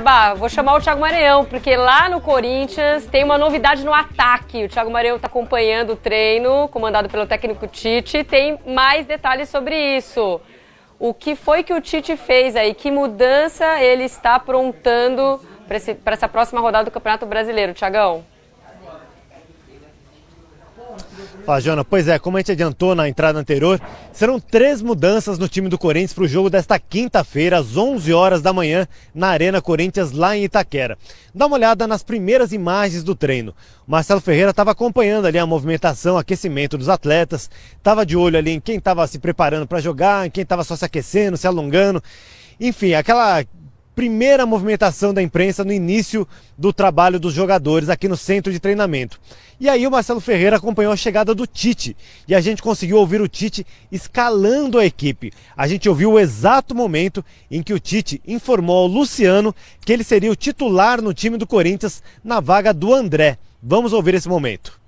Bah, vou chamar o Thiago Maranhão, porque lá no Corinthians tem uma novidade no ataque. O Thiago Maranhão está acompanhando o treino, comandado pelo técnico Tite. Tem mais detalhes sobre isso. O que foi que o Tite fez aí? Que mudança ele está aprontando para essa próxima rodada do Campeonato Brasileiro, Thiagão? Fala, Jona. Pois é, como a gente adiantou na entrada anterior, serão três mudanças no time do Corinthians para o jogo desta quinta-feira, às 11 horas da manhã, na Arena Corinthians, lá em Itaquera. Dá uma olhada nas primeiras imagens do treino. Marcelo Ferreira estava acompanhando ali a movimentação, aquecimento dos atletas, estava de olho ali em quem estava se preparando para jogar, em quem estava só se aquecendo, se alongando enfim, aquela primeira movimentação da imprensa no início do trabalho dos jogadores aqui no centro de treinamento. E aí o Marcelo Ferreira acompanhou a chegada do Tite e a gente conseguiu ouvir o Tite escalando a equipe. A gente ouviu o exato momento em que o Tite informou ao Luciano que ele seria o titular no time do Corinthians na vaga do André. Vamos ouvir esse momento.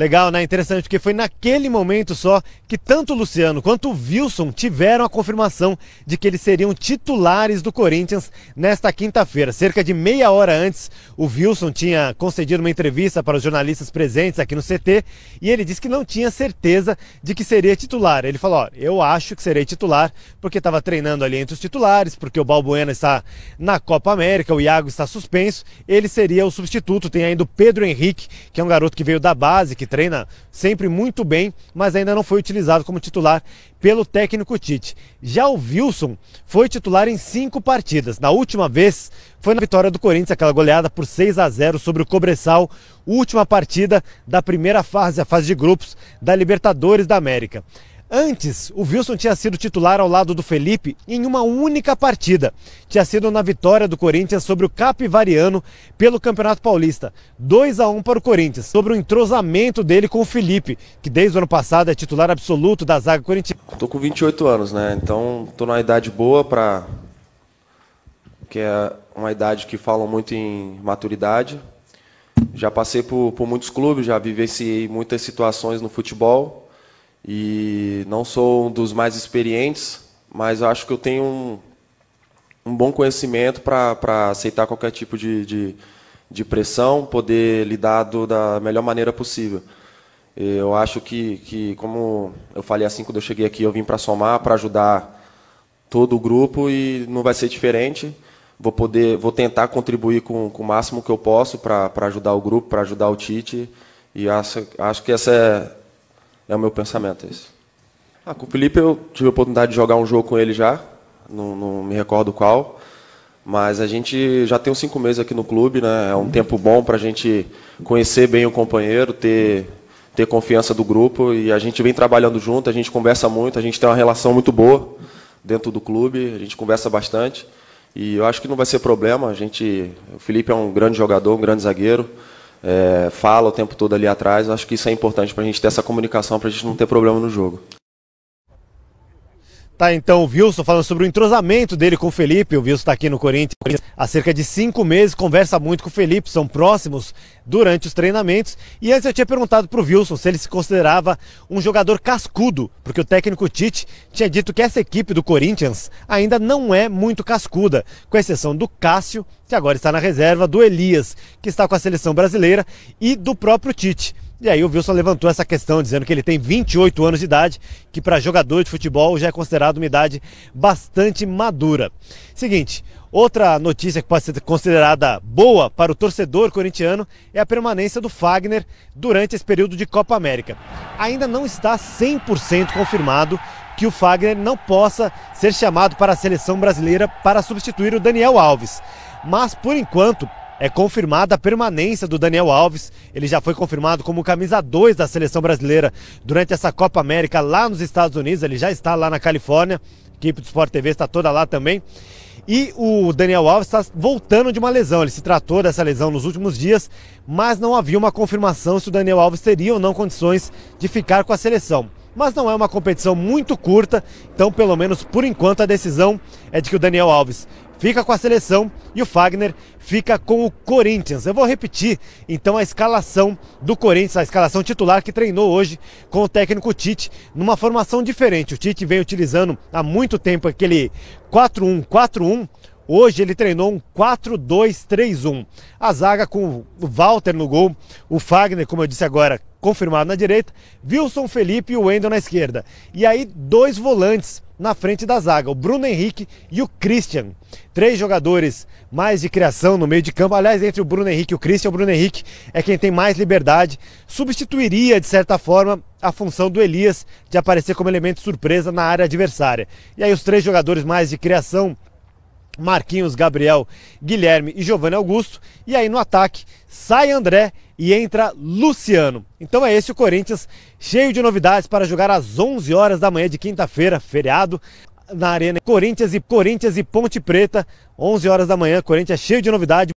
Legal, né? Interessante, porque foi naquele momento só que tanto o Luciano quanto o Wilson tiveram a confirmação de que eles seriam titulares do Corinthians nesta quinta-feira. Cerca de meia hora antes, o Wilson tinha concedido uma entrevista para os jornalistas presentes aqui no CT e ele disse que não tinha certeza de que seria titular. Ele falou: Ó, eu acho que serei titular porque estava treinando ali entre os titulares, porque o Balbuena está na Copa América, o Iago está suspenso, ele seria o substituto. Tem ainda o Pedro Henrique, que é um garoto que veio da base, que treina sempre muito bem, mas ainda não foi utilizado como titular pelo técnico Tite. Já o Wilson foi titular em cinco partidas. Na última vez foi na vitória do Corinthians, aquela goleada por 6 a 0 sobre o Cobressal, última partida da primeira fase, a fase de grupos da Libertadores da América. Antes, o Wilson tinha sido titular ao lado do Felipe em uma única partida. Tinha sido na vitória do Corinthians sobre o Capivariano pelo Campeonato Paulista. 2 a 1 para o Corinthians, sobre o entrosamento dele com o Felipe, que desde o ano passado é titular absoluto da zaga corintiana. Estou com 28 anos, né? Então, estou numa idade boa para que é uma idade que falam muito em maturidade. Já passei por, por muitos clubes, já vivenciei muitas situações no futebol e não sou um dos mais experientes, mas acho que eu tenho um, um bom conhecimento para aceitar qualquer tipo de, de, de pressão, poder lidar do, da melhor maneira possível. Eu acho que, que, como eu falei assim quando eu cheguei aqui, eu vim para somar, para ajudar todo o grupo e não vai ser diferente. Vou poder, vou tentar contribuir com, com o máximo que eu posso para ajudar o grupo, para ajudar o Tite. E acho, acho que essa é, é o meu pensamento esse. É ah, com o Felipe eu tive a oportunidade de jogar um jogo com ele já, não, não me recordo qual, mas a gente já tem uns cinco meses aqui no clube, né? É um tempo bom para a gente conhecer bem o companheiro, ter ter confiança do grupo e a gente vem trabalhando junto, a gente conversa muito, a gente tem uma relação muito boa dentro do clube, a gente conversa bastante e eu acho que não vai ser problema. A gente, o Felipe é um grande jogador, um grande zagueiro, é, fala o tempo todo ali atrás. Acho que isso é importante para a gente ter essa comunicação, para a gente não ter problema no jogo. Tá então o Wilson falando sobre o entrosamento dele com o Felipe. O Wilson está aqui no Corinthians há cerca de cinco meses, conversa muito com o Felipe, são próximos durante os treinamentos. E antes eu tinha perguntado para o Wilson se ele se considerava um jogador cascudo, porque o técnico Tite tinha dito que essa equipe do Corinthians ainda não é muito cascuda, com exceção do Cássio, que agora está na reserva, do Elias, que está com a seleção brasileira, e do próprio Tite. E aí o Wilson levantou essa questão, dizendo que ele tem 28 anos de idade, que para jogador de futebol já é considerado uma idade bastante madura. Seguinte, outra notícia que pode ser considerada boa para o torcedor corintiano é a permanência do Fagner durante esse período de Copa América. Ainda não está 100% confirmado que o Fagner não possa ser chamado para a seleção brasileira para substituir o Daniel Alves. Mas, por enquanto, é confirmada a permanência do Daniel Alves. Ele já foi confirmado como camisa 2 da seleção brasileira durante essa Copa América lá nos Estados Unidos. Ele já está lá na Califórnia. A equipe do Sport TV está toda lá também. E o Daniel Alves está voltando de uma lesão. Ele se tratou dessa lesão nos últimos dias, mas não havia uma confirmação se o Daniel Alves teria ou não condições de ficar com a seleção mas não é uma competição muito curta, então pelo menos por enquanto a decisão é de que o Daniel Alves fica com a seleção e o Fagner fica com o Corinthians. Eu vou repetir então a escalação do Corinthians, a escalação titular que treinou hoje com o técnico Tite, numa formação diferente. O Tite vem utilizando há muito tempo aquele 4-1-4-1 Hoje ele treinou um 4-2-3-1. A zaga com o Walter no gol, o Fagner, como eu disse agora, confirmado na direita, Wilson Felipe e o Wendel na esquerda. E aí dois volantes na frente da zaga, o Bruno Henrique e o Christian. Três jogadores mais de criação no meio de campo. Aliás, entre o Bruno Henrique e o Christian, o Bruno Henrique é quem tem mais liberdade. Substituiria, de certa forma, a função do Elias de aparecer como elemento surpresa na área adversária. E aí os três jogadores mais de criação Marquinhos, Gabriel, Guilherme e Giovanni Augusto. E aí no ataque sai André e entra Luciano. Então é esse o Corinthians, cheio de novidades para jogar às 11 horas da manhã de quinta-feira, feriado, na Arena Corinthians e Corinthians e Ponte Preta, 11 horas da manhã. Corinthians é cheio de novidade.